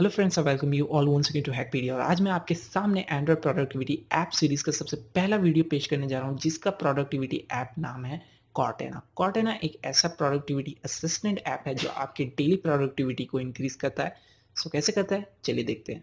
hello friends और welcome you all one second to Hackpedia और आज मैं आपके सामने एंड्रॉइड प्रोडक्टिविटी ऐप सीरीज़ का सबसे पहला वीडियो पेश करने जा रहा हूँ जिसका प्रोडक्टिविटी ऐप नाम है कॉटेना कॉटेना एक ऐसा प्रोडक्टिविटी असिस्टेंट ऐप है जो आपके डेली प्रोडक्टिविटी को इंक्रीज करता है सो कैसे करता है चलिए देखते हैं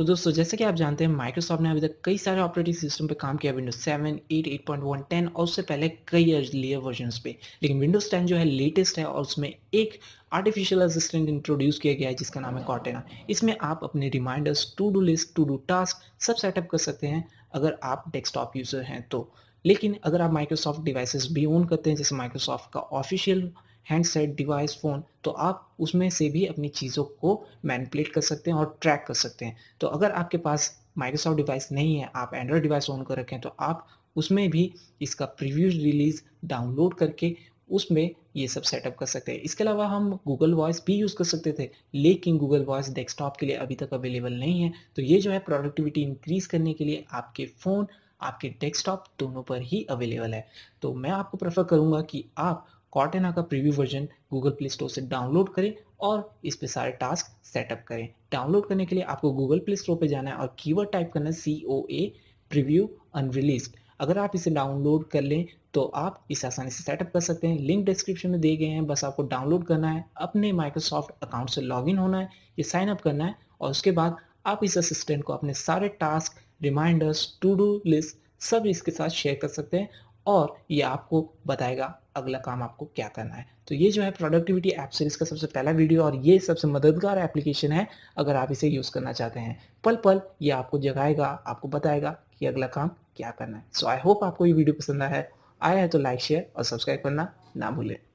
तो दोस्तों जैसे कि आप जानते हैं माइक्रोसॉफ्ट ने अभी तक कई सारे ऑपरेटिंग सिस्टम पे काम किया विंडोज 7, 8, 8.1, 10 और उससे पहले कई अर्लियर वर्जन पे लेकिन विंडोज 10 जो है लेटेस्ट है और उसमें एक आर्टिफिशियल असिस्टेंट इंट्रोड्यूस किया गया है जिसका नाम है कॉटेना इसमें आप अपने reminders to do list to do task सब सेटअप कर सकते हैं अगर आप डेस्कटॉप यूज़र हैं तो लेकिन अगर आप माइक्रोसॉफ्ट डिवाइसेस भी ओन करते हैं जैसे माइक्रोसॉफ्ट का ऑफिशियल हैंडसेट डिवाइस फ़ोन तो आप उसमें से भी अपनी चीज़ों को मैनिपुलेट कर सकते हैं और ट्रैक कर सकते हैं तो अगर आपके पास माइक्रोसॉफ्ट डिवाइस नहीं है आप एंड्रॉयड डिवाइस ऑन कर रखें तो आप उसमें भी इसका प्रीव्यू रिलीज़ डाउनलोड करके उसमें ये सब सेटअप कर सकते हैं इसके अलावा हम गूगल वॉइस भी यूज़ कर सकते थे लेकिन गूगल वॉइस डेस्कटॉप के लिए अभी तक अवेलेबल नहीं है तो ये जो है प्रोडक्टिविटी इंक्रीज़ करने के लिए आपके फ़ोन आपके डेस्कटॉप दोनों पर ही अवेलेबल है तो मैं आपको प्रेफर करूँगा कि आप कॉटेना का preview version Google Play Store से डाउनलोड करें और इस पे सारे टास्क सेटअप करें डाउनलोड करने के लिए आपको गूगल प्ले स्टोर पर जाना है और कीवर्ड टाइप करना है सी ओ ए प्रीव्यू अनरिलीज अगर आप इसे डाउनलोड कर लें तो आप इसे आसानी से सेटअप कर सकते हैं लिंक डिस्क्रिप्शन में दिए गए हैं बस आपको डाउनलोड करना है अपने माइक्रोसॉफ्ट अकाउंट से लॉग होना है या साइन अप करना है और उसके बाद आप इस असिस्टेंट को अपने सारे task reminders to do list सब इसके साथ शेयर कर सकते हैं और ये आपको बताएगा अगला काम आपको क्या करना है तो ये जो है प्रोडक्टिविटी ऐप सीरीज़ का सबसे पहला वीडियो और ये सबसे मददगार एप्लीकेशन है अगर आप इसे यूज़ करना चाहते हैं पल पल ये आपको जगाएगा आपको बताएगा कि अगला काम क्या करना है सो आई होप आपको ये वीडियो पसंद आया है आया है तो लाइक शेयर और सब्सक्राइब करना ना भूलें